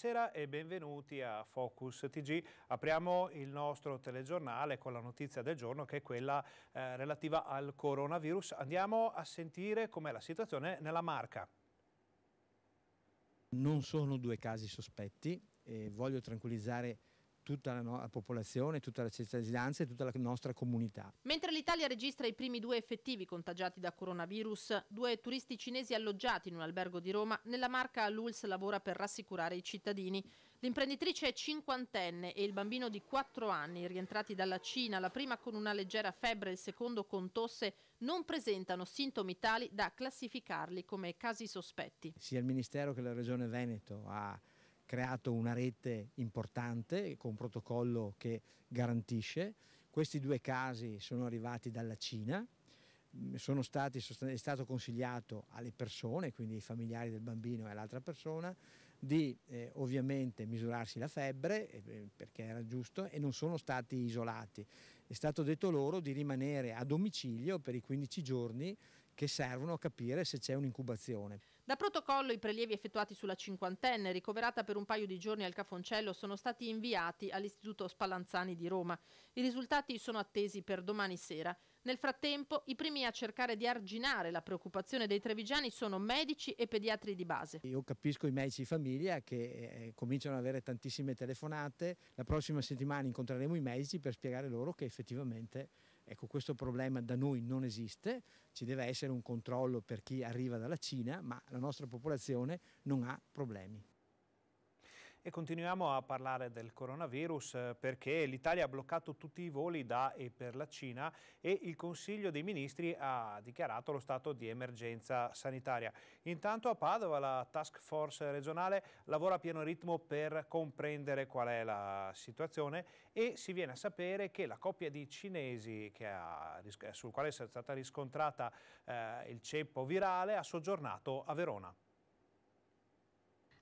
Buonasera e benvenuti a Focus TG. Apriamo il nostro telegiornale con la notizia del giorno che è quella eh, relativa al coronavirus. Andiamo a sentire com'è la situazione nella Marca. Non sono due casi sospetti, eh, voglio tranquillizzare tutta la, no- la popolazione, tutta la cittadinanza e tutta la nostra comunità. Mentre l'Italia registra i primi due effettivi contagiati da coronavirus, due turisti cinesi alloggiati in un albergo di Roma, nella marca Lulz lavora per rassicurare i cittadini. L'imprenditrice è cinquantenne e il bambino di quattro anni, rientrati dalla Cina, la prima con una leggera febbre e il secondo con tosse, non presentano sintomi tali da classificarli come casi sospetti. Sia il Ministero che la Regione Veneto ha creato una rete importante con un protocollo che garantisce. Questi due casi sono arrivati dalla Cina, mm, sono stati, è stato consigliato alle persone, quindi ai familiari del bambino e all'altra persona, di eh, ovviamente misurarsi la febbre eh, perché era giusto e non sono stati isolati. È stato detto loro di rimanere a domicilio per i 15 giorni che servono a capire se c'è un'incubazione. Da protocollo i prelievi effettuati sulla cinquantenne, ricoverata per un paio di giorni al Cafoncello, sono stati inviati all'Istituto Spallanzani di Roma. I risultati sono attesi per domani sera. Nel frattempo, i primi a cercare di arginare la preoccupazione dei trevigiani sono medici e pediatri di base. Io capisco i medici di famiglia che eh, cominciano ad avere tantissime telefonate. La prossima settimana incontreremo i medici per spiegare loro che effettivamente Ecco, questo problema da noi non esiste, ci deve essere un controllo per chi arriva dalla Cina, ma la nostra popolazione non ha problemi. E continuiamo a parlare del coronavirus eh, perché l'Italia ha bloccato tutti i voli da e per la Cina e il Consiglio dei Ministri ha dichiarato lo stato di emergenza sanitaria. Intanto a Padova la task force regionale lavora a pieno ritmo per comprendere qual è la situazione e si viene a sapere che la coppia di cinesi ha, sul quale è stata riscontrata eh, il ceppo virale ha soggiornato a Verona.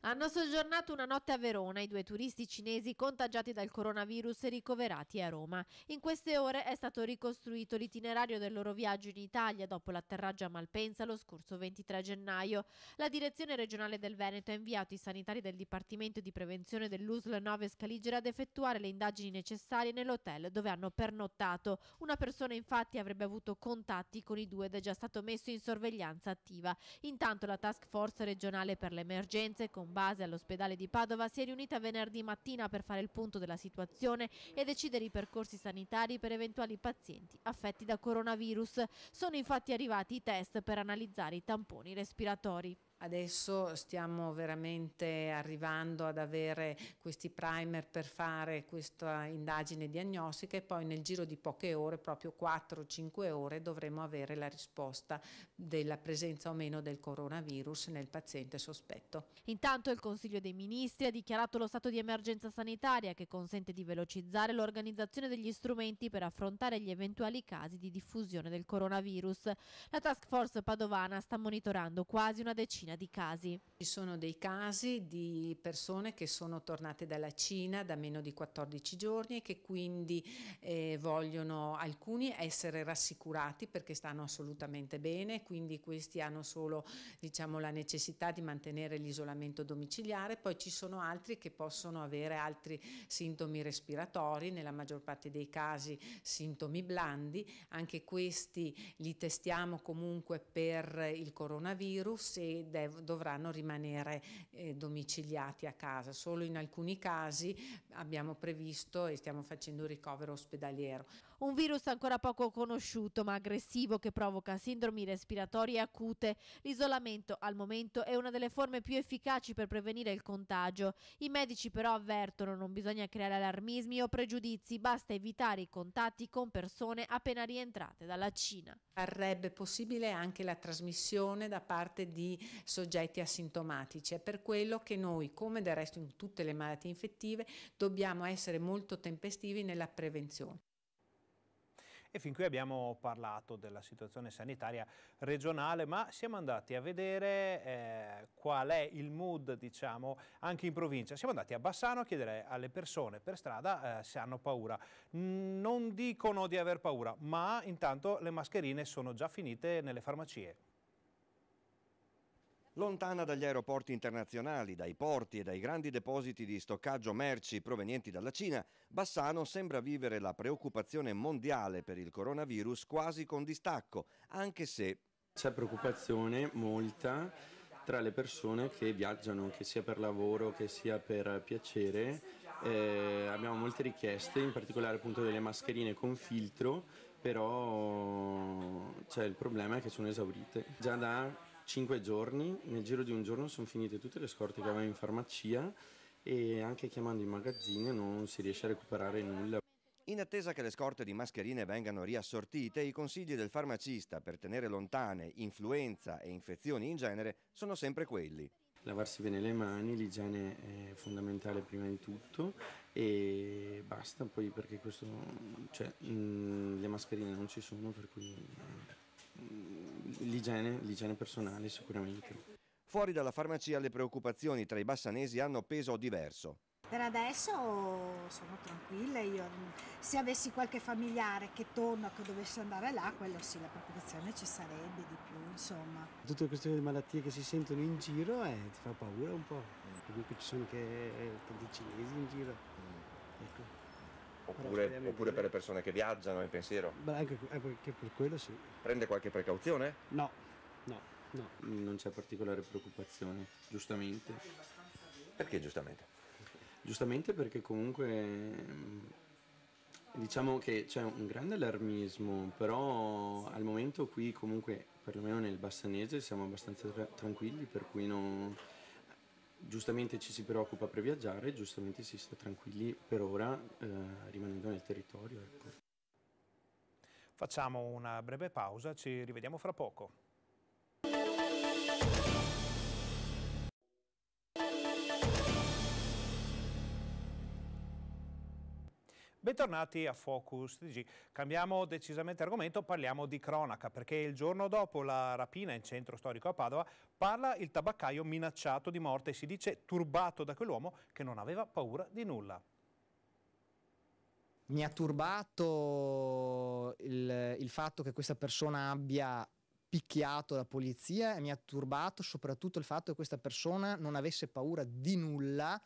Hanno soggiornato una notte a Verona i due turisti cinesi contagiati dal coronavirus e ricoverati a Roma. In queste ore è stato ricostruito l'itinerario del loro viaggio in Italia dopo l'atterraggio a Malpensa lo scorso 23 gennaio. La direzione regionale del Veneto ha inviato i sanitari del Dipartimento di Prevenzione dell'USL 9 Scaligera ad effettuare le indagini necessarie nell'hotel dove hanno pernottato. Una persona infatti avrebbe avuto contatti con i due ed è già stato messo in sorveglianza attiva. Intanto la task force regionale per le emergenze con base all'ospedale di Padova si è riunita venerdì mattina per fare il punto della situazione e decidere i percorsi sanitari per eventuali pazienti affetti da coronavirus. Sono infatti arrivati i test per analizzare i tamponi respiratori. Adesso stiamo veramente arrivando ad avere questi primer per fare questa indagine diagnostica e poi nel giro di poche ore, proprio 4-5 ore, dovremo avere la risposta della presenza o meno del coronavirus nel paziente sospetto. Intanto il Consiglio dei Ministri ha dichiarato lo stato di emergenza sanitaria che consente di velocizzare l'organizzazione degli strumenti per affrontare gli eventuali casi di diffusione del coronavirus. La task force padovana sta monitorando quasi una decina decina di casi. Ci sono dei casi di persone che sono tornate dalla Cina da meno di 14 giorni e che quindi eh, vogliono alcuni essere rassicurati perché stanno assolutamente bene, quindi questi hanno solo diciamo, la necessità di mantenere l'isolamento domiciliare, poi ci sono altri che possono avere altri sintomi respiratori, nella maggior parte dei casi sintomi blandi, anche questi li testiamo comunque per il coronavirus e dev- dovranno rimanere eh, domiciliati a casa. Solo in alcuni casi abbiamo previsto e stiamo facendo un ricovero ospedaliero un virus ancora poco conosciuto ma aggressivo che provoca sindromi respiratorie acute. L'isolamento al momento è una delle forme più efficaci per prevenire il contagio. I medici però avvertono non bisogna creare allarmismi o pregiudizi, basta evitare i contatti con persone appena rientrate dalla Cina. Parrebbe possibile anche la trasmissione da parte di soggetti asintomatici, è per quello che noi, come del resto in tutte le malattie infettive, dobbiamo essere molto tempestivi nella prevenzione. E fin qui abbiamo parlato della situazione sanitaria regionale, ma siamo andati a vedere eh, qual è il mood, diciamo, anche in provincia. Siamo andati a Bassano a chiedere alle persone per strada eh, se hanno paura. Non dicono di aver paura, ma intanto le mascherine sono già finite nelle farmacie. Lontana dagli aeroporti internazionali, dai porti e dai grandi depositi di stoccaggio merci provenienti dalla Cina, Bassano sembra vivere la preoccupazione mondiale per il coronavirus quasi con distacco, anche se... C'è preoccupazione molta tra le persone che viaggiano, che sia per lavoro, che sia per piacere. Eh, abbiamo molte richieste, in particolare appunto delle mascherine con filtro, però c'è il problema è che sono esaurite. Già da 5 giorni, nel giro di un giorno sono finite tutte le scorte che avevo in farmacia e anche chiamando i magazzini non si riesce a recuperare nulla. In attesa che le scorte di mascherine vengano riassortite, i consigli del farmacista per tenere lontane influenza e infezioni in genere sono sempre quelli. Lavarsi bene le mani, l'igiene è fondamentale prima di tutto e basta poi perché questo, cioè, mh, mm, le mascherine non ci sono per cui mh, mm, l'igiene, l'igiene personale sicuramente. Fuori dalla farmacia le preoccupazioni tra i bassanesi hanno peso diverso. Per adesso sono tranquilla, io, se avessi qualche familiare che torna, che dovesse andare là, quello sì, la preoccupazione ci sarebbe di più, insomma. Tutte questioni di malattie che si sentono in giro eh, ti fa paura un po', comunque ci sono anche tanti cinesi in giro. Oppure, oppure per le persone che viaggiano in pensiero? Beh, anche, anche per quello sì. Prende qualche precauzione? No, no, no. Mm, non c'è particolare preoccupazione, giustamente. Perché giustamente? Giustamente perché comunque mm, Diciamo che c'è un grande allarmismo, però al momento qui comunque, perlomeno nel bassanese, siamo abbastanza tra tranquilli, per cui non, giustamente ci si preoccupa per viaggiare, giustamente si sta tranquilli per ora eh, rimanendo nel territorio. Ecco. Facciamo una breve pausa, ci rivediamo fra poco. Bentornati a Focus TG. Cambiamo decisamente argomento, parliamo di cronaca, perché il giorno dopo la rapina in centro storico a Padova parla il tabaccaio minacciato di morte e si dice turbato da quell'uomo che non aveva paura di nulla. Mi ha turbato il, il fatto che questa persona abbia picchiato la polizia e mi ha turbato soprattutto il fatto che questa persona non avesse paura di nulla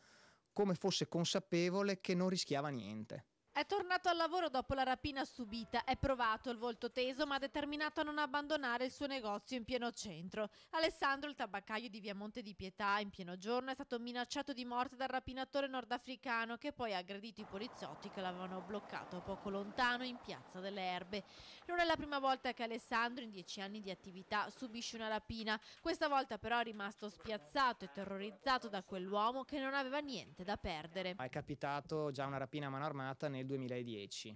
come fosse consapevole che non rischiava niente. È tornato al lavoro dopo la rapina subita, è provato il volto teso ma determinato a non abbandonare il suo negozio in pieno centro. Alessandro, il tabaccaio di via Monte di Pietà, in pieno giorno è stato minacciato di morte dal rapinatore nordafricano che poi ha aggredito i poliziotti che l'avevano bloccato poco lontano in piazza delle Erbe. Non è la prima volta che Alessandro, in dieci anni di attività, subisce una rapina. Questa volta però è rimasto spiazzato e terrorizzato da quell'uomo che non aveva niente da perdere. È capitato già una rapina a nel 2010.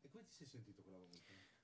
E come ti sei sentito quella volta?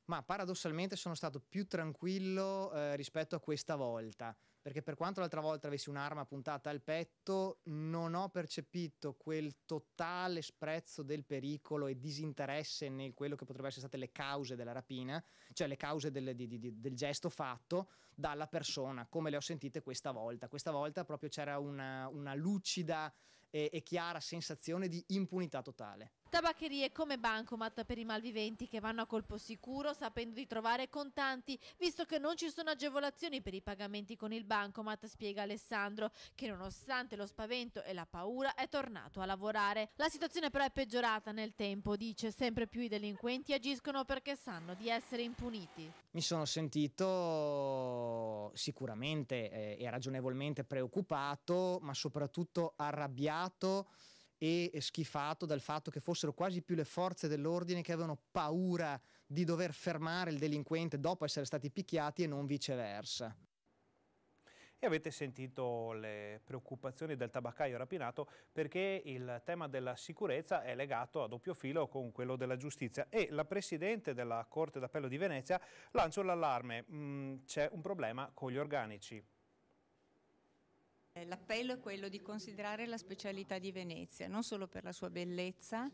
Ma paradossalmente sono stato più tranquillo eh, rispetto a questa volta, perché per quanto l'altra volta avessi un'arma puntata al petto, non ho percepito quel totale sprezzo del pericolo e disinteresse nel quello che potrebbero essere state le cause della rapina, cioè le cause del, di, di, del gesto fatto dalla persona, come le ho sentite questa volta. Questa volta proprio c'era una, una lucida e, e chiara sensazione di impunità totale. Tabaccherie come bancomat per i malviventi che vanno a colpo sicuro sapendo di trovare contanti, visto che non ci sono agevolazioni per i pagamenti con il bancomat, spiega Alessandro, che nonostante lo spavento e la paura è tornato a lavorare. La situazione però è peggiorata nel tempo, dice, sempre più i delinquenti agiscono perché sanno di essere impuniti. Mi sono sentito sicuramente eh, e ragionevolmente preoccupato, ma soprattutto arrabbiato e schifato dal fatto che fossero quasi più le forze dell'ordine che avevano paura di dover fermare il delinquente dopo essere stati picchiati e non viceversa. E avete sentito le preoccupazioni del tabaccaio rapinato perché il tema della sicurezza è legato a doppio filo con quello della giustizia e la Presidente della Corte d'Appello di Venezia lancia l'allarme, mm, c'è un problema con gli organici. Eh, l'appello è quello di considerare la specialità di Venezia, non solo per la sua bellezza,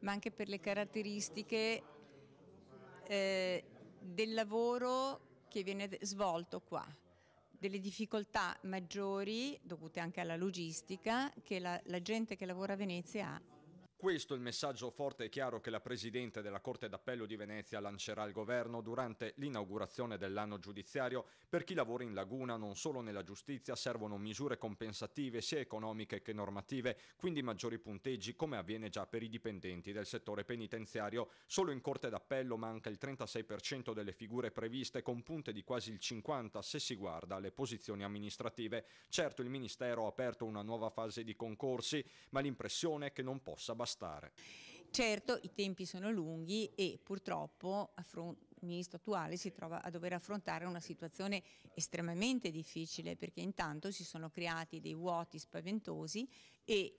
ma anche per le caratteristiche eh, del lavoro che viene svolto qua, delle difficoltà maggiori dovute anche alla logistica che la, la gente che lavora a Venezia ha. Questo è il messaggio forte e chiaro che la Presidente della Corte d'Appello di Venezia lancerà al Governo durante l'inaugurazione dell'anno giudiziario. Per chi lavora in laguna, non solo nella giustizia, servono misure compensative sia economiche che normative, quindi maggiori punteggi come avviene già per i dipendenti del settore penitenziario. Solo in Corte d'Appello manca il 36% delle figure previste con punte di quasi il 50% se si guarda alle posizioni amministrative. Certo il Ministero ha aperto una nuova fase di concorsi, ma l'impressione è che non possa bastare bastare. Certo, i tempi sono lunghi e purtroppo il ministro attuale si trova a dover affrontare una situazione estremamente difficile perché intanto si sono creati dei vuoti spaventosi e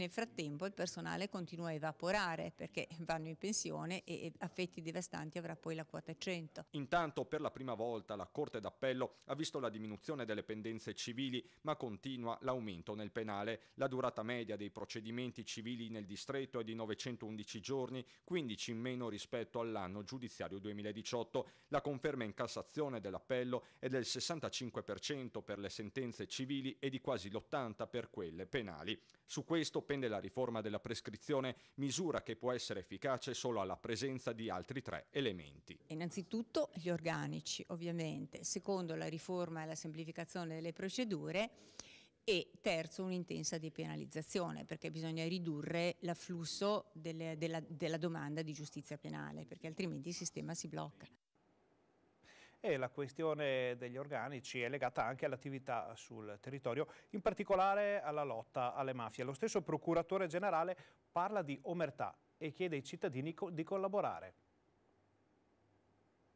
nel frattempo il personale continua a evaporare perché vanno in pensione e affetti devastanti avrà poi la quota 100. Intanto per la prima volta la Corte d'Appello ha visto la diminuzione delle pendenze civili ma continua l'aumento nel penale. La durata media dei procedimenti civili nel distretto è di 911 giorni, 15 in meno rispetto all'anno giudiziario 2018. La conferma in Cassazione dell'appello è del 65% per le sentenze civili e di quasi l'80% per quelle penali. Su questo sospende la riforma della prescrizione, misura che può essere efficace solo alla presenza di altri tre elementi. Innanzitutto gli organici, ovviamente, secondo la riforma e la semplificazione delle procedure e terzo un'intensa depenalizzazione perché bisogna ridurre l'afflusso della, della domanda di giustizia penale perché altrimenti il sistema si blocca e la questione degli organici è legata anche all'attività sul territorio, in particolare alla lotta alle mafie. Lo stesso procuratore generale parla di omertà e chiede ai cittadini co di collaborare.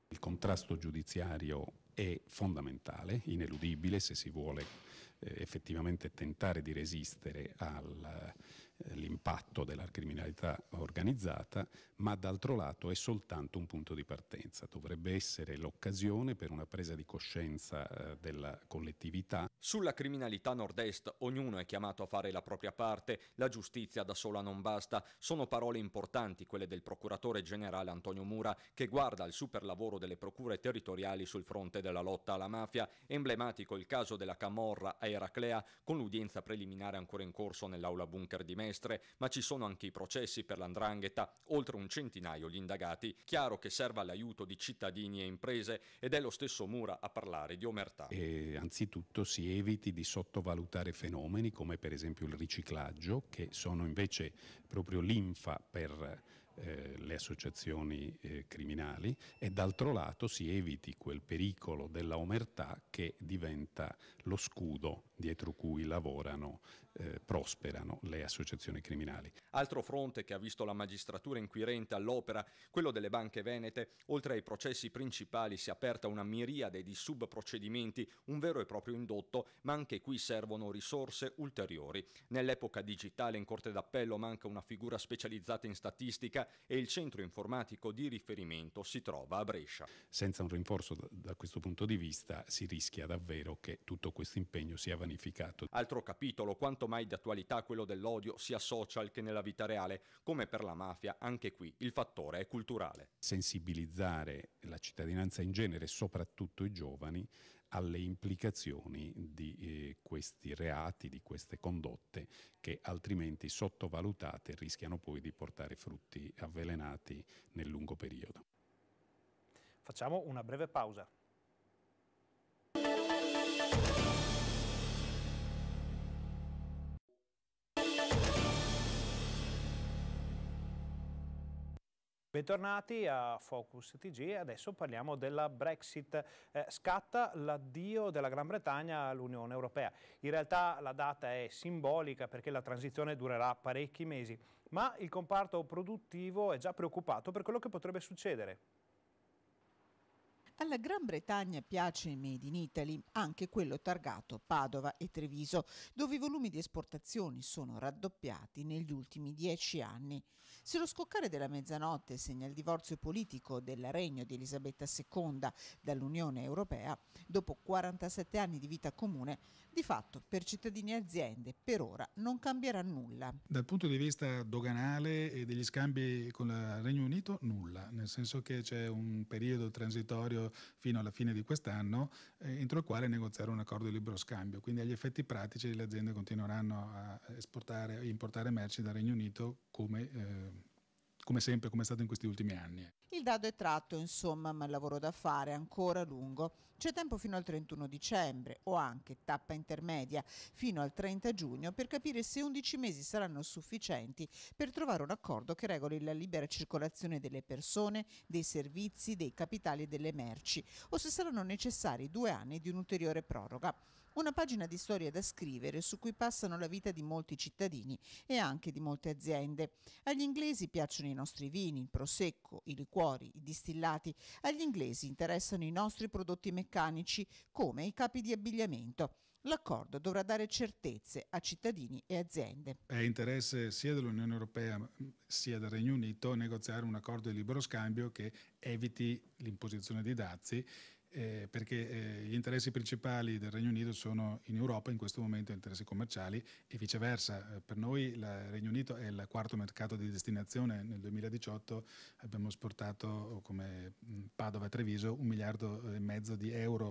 Il contrasto giudiziario è fondamentale, ineludibile se si vuole eh, effettivamente tentare di resistere all'impatto eh, della criminalità organizzata, ma d'altro lato è soltanto un punto di partenza, dovrebbe essere l'occasione per una presa di coscienza eh, della collettività sulla criminalità nord-est ognuno è chiamato a fare la propria parte, la giustizia da sola non basta. Sono parole importanti quelle del procuratore generale Antonio Mura che guarda al super lavoro delle procure territoriali sul fronte della lotta alla mafia. Emblematico il caso della Camorra a Eraclea con l'udienza preliminare ancora in corso nell'aula bunker di Mestre, ma ci sono anche i processi per l'andrangheta, oltre un centinaio gli indagati. Chiaro che serva l'aiuto di cittadini e imprese ed è lo stesso Mura a parlare di omertà. E anzitutto si sì eviti di sottovalutare fenomeni come per esempio il riciclaggio, che sono invece proprio l'infa per eh, le associazioni eh, criminali e d'altro lato si eviti quel pericolo della omertà che diventa lo scudo dietro cui lavorano eh, prosperano le associazioni criminali. Altro fronte che ha visto la magistratura inquirente all'opera, quello delle banche venete, oltre ai processi principali si è aperta una miriade di subprocedimenti, un vero e proprio indotto, ma anche qui servono risorse ulteriori. Nell'epoca digitale in Corte d'Appello manca una figura specializzata in statistica e il centro informatico di riferimento si trova a Brescia. Senza un rinforzo da, da questo punto di vista si rischia davvero che tutto questo impegno sia vanificato. Altro capitolo, quanto quanto mai di attualità quello dell'odio sia social che nella vita reale, come per la mafia anche qui il fattore è culturale. Sensibilizzare la cittadinanza in genere, soprattutto i giovani, alle implicazioni di eh, questi reati, di queste condotte che altrimenti sottovalutate rischiano poi di portare frutti avvelenati nel lungo periodo. Facciamo una breve pausa. Bentornati a Focus TG adesso parliamo della Brexit. Eh, scatta l'addio della Gran Bretagna all'Unione Europea. In realtà la data è simbolica perché la transizione durerà parecchi mesi, ma il comparto produttivo è già preoccupato per quello che potrebbe succedere. Alla Gran Bretagna piace il Made in Italy, anche quello targato Padova e Treviso, dove i volumi di esportazioni sono raddoppiati negli ultimi dieci anni. Se lo scoccare della mezzanotte segna il divorzio politico del regno di Elisabetta II dall'Unione Europea, dopo 47 anni di vita comune, di fatto per cittadini e aziende per ora non cambierà nulla. Dal punto di vista doganale e degli scambi con il Regno Unito, nulla, nel senso che c'è un periodo transitorio fino alla fine di quest'anno, eh, entro il quale negoziare un accordo di libero scambio. Quindi agli effetti pratici le aziende continueranno a esportare e importare merci dal Regno Unito come... Eh, come sempre, come è stato in questi ultimi anni. Il dado è tratto, insomma, ma il lavoro da fare è ancora lungo. C'è tempo fino al 31 dicembre o anche tappa intermedia fino al 30 giugno per capire se 11 mesi saranno sufficienti per trovare un accordo che regoli la libera circolazione delle persone, dei servizi, dei capitali e delle merci o se saranno necessari due anni di un'ulteriore proroga. Una pagina di storia da scrivere su cui passano la vita di molti cittadini e anche di molte aziende. Agli inglesi piacciono i nostri vini, il prosecco, i liquori, i distillati. Agli inglesi interessano i nostri prodotti meccanici come i capi di abbigliamento. L'accordo dovrà dare certezze a cittadini e aziende. È interesse sia dell'Unione Europea sia del Regno Unito negoziare un accordo di libero scambio che eviti l'imposizione di dazi eh, perché eh, gli interessi principali del Regno Unito sono in Europa in questo momento interessi commerciali e viceversa. Eh, per noi il Regno Unito è il quarto mercato di destinazione, nel 2018 abbiamo esportato come mm, Padova e Treviso un miliardo e mezzo di euro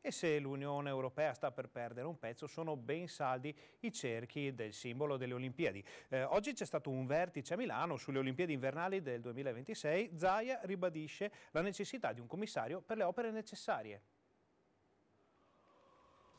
e se l'Unione Europea sta per perdere un pezzo sono ben saldi i cerchi del simbolo delle Olimpiadi. Eh, oggi c'è stato un vertice a Milano sulle Olimpiadi invernali del 2026, Zaia ribadisce la necessità di un commissario per le opere necessarie.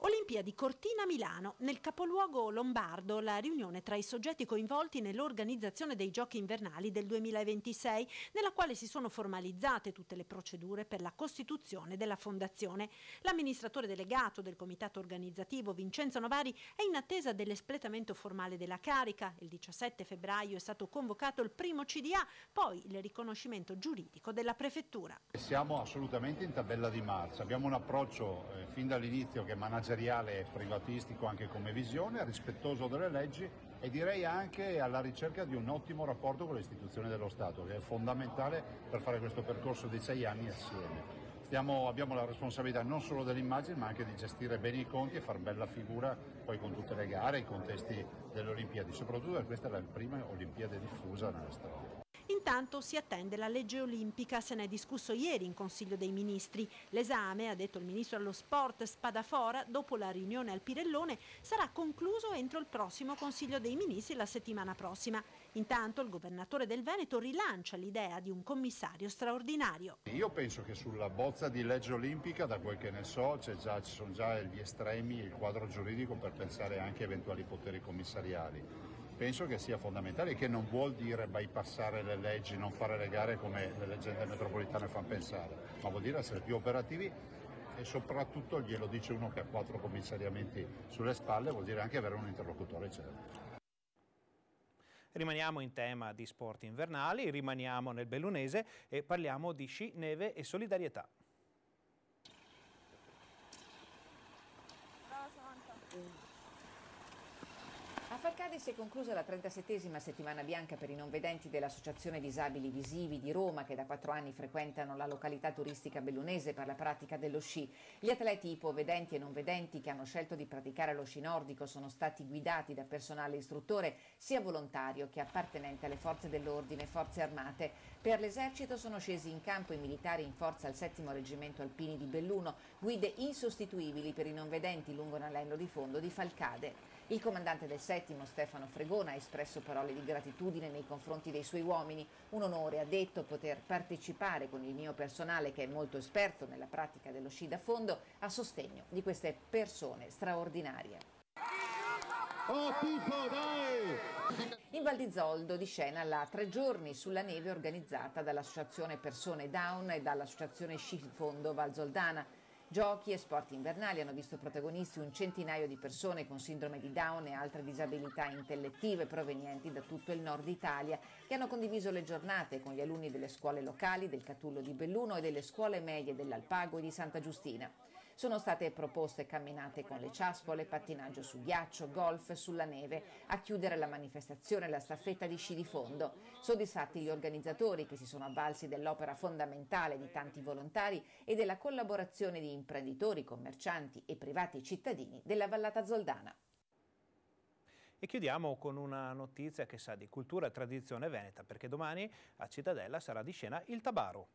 Olimpiadi Cortina Milano, nel capoluogo lombardo la riunione tra i soggetti coinvolti nell'organizzazione dei giochi invernali del 2026, nella quale si sono formalizzate tutte le procedure per la costituzione della fondazione. L'amministratore delegato del comitato organizzativo Vincenzo Novari è in attesa dell'espletamento formale della carica. Il 17 febbraio è stato convocato il primo CDA, poi il riconoscimento giuridico della prefettura. Siamo assolutamente in tabella di marcia, abbiamo un approccio eh, fin dall'inizio che manageriale manageriale privatistico anche come visione, rispettoso delle leggi e direi anche alla ricerca di un ottimo rapporto con le istituzioni dello Stato, che è fondamentale per fare questo percorso di sei anni assieme. Stiamo, abbiamo la responsabilità non solo dell'immagine ma anche di gestire bene i conti e far bella figura poi con tutte le gare, i contesti delle Olimpiadi, soprattutto perché questa è la prima Olimpiade diffusa nella storia. Intanto si attende la legge olimpica, se ne è discusso ieri in Consiglio dei Ministri. L'esame, ha detto il Ministro allo Sport Spadafora, dopo la riunione al Pirellone, sarà concluso entro il prossimo Consiglio dei Ministri la settimana prossima. Intanto il Governatore del Veneto rilancia l'idea di un commissario straordinario. Io penso che sulla bozza di legge olimpica, da quel che ne so, già, ci sono già gli estremi, il quadro giuridico per pensare anche a eventuali poteri commissariali penso che sia fondamentale, che non vuol dire bypassare le leggi, non fare le gare come le leggende metropolitane fanno pensare, ma vuol dire essere più operativi e soprattutto glielo dice uno che ha quattro commissariamenti sulle spalle, vuol dire anche avere un interlocutore certo. Rimaniamo in tema di sport invernali, rimaniamo nel Bellunese e parliamo di sci, neve e solidarietà. Falcade si è conclusa la 37 settimana bianca per i non vedenti dell'Associazione Disabili Visivi di Roma che da quattro anni frequentano la località turistica bellunese per la pratica dello sci. Gli atleti ipovedenti e non vedenti che hanno scelto di praticare lo sci nordico sono stati guidati da personale istruttore sia volontario che appartenente alle forze dell'ordine e forze armate. Per l'esercito sono scesi in campo i militari in forza al 7 Reggimento Alpini di Belluno, guide insostituibili per i non vedenti lungo un di fondo di Falcade. Il comandante del settimo, Stefano Fregona, ha espresso parole di gratitudine nei confronti dei suoi uomini. Un onore, ha detto, poter partecipare con il mio personale, che è molto esperto nella pratica dello sci da fondo, a sostegno di queste persone straordinarie. Oh, In Val di Zoldo di scena la Tre Giorni sulla Neve organizzata dall'Associazione Persone Down e dall'Associazione Sci Fondo Valzoldana. Giochi e sport invernali hanno visto protagonisti un centinaio di persone con sindrome di Down e altre disabilità intellettive provenienti da tutto il nord Italia, che hanno condiviso le giornate con gli alunni delle scuole locali del Catullo di Belluno e delle scuole medie dell'Alpago e di Santa Giustina. Sono state proposte camminate con le ciaspole, pattinaggio su ghiaccio, golf sulla neve. A chiudere la manifestazione la staffetta di sci di fondo. Soddisfatti gli organizzatori che si sono avvalsi dell'opera fondamentale di tanti volontari e della collaborazione di imprenditori, commercianti e privati cittadini della Vallata Zoldana. E chiudiamo con una notizia che sa di cultura e tradizione veneta perché domani a Cittadella sarà di scena il Tabaro.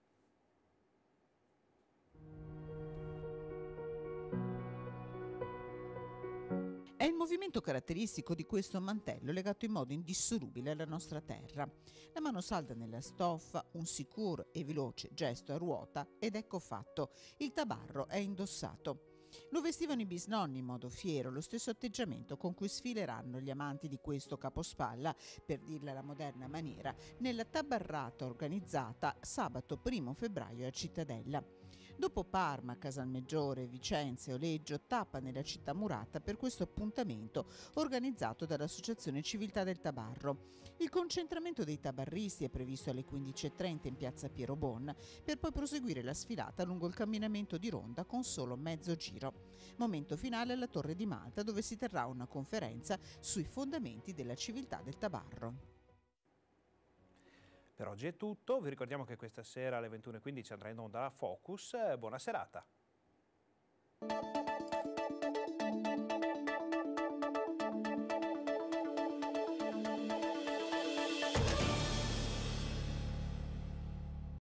movimento caratteristico di questo mantello è legato in modo indissolubile alla nostra terra. La mano salda nella stoffa, un sicuro e veloce gesto a ruota ed ecco fatto, il tabarro è indossato. Lo vestivano i bisnonni in modo fiero, lo stesso atteggiamento con cui sfileranno gli amanti di questo capospalla, per dirla alla moderna maniera, nella tabarrata organizzata sabato 1 febbraio a Cittadella. Dopo Parma, Casalmeggiore, Vicenza e Oleggio, tappa nella città murata per questo appuntamento organizzato dall'Associazione Civiltà del Tabarro. Il concentramento dei tabarristi è previsto alle 15.30 in piazza Piero Bon per poi proseguire la sfilata lungo il camminamento di ronda con solo mezzo giro. Momento finale alla Torre di Malta dove si terrà una conferenza sui fondamenti della civiltà del tabarro. Per oggi è tutto, vi ricordiamo che questa sera alle 21.15 andrà in onda la Focus, buona serata.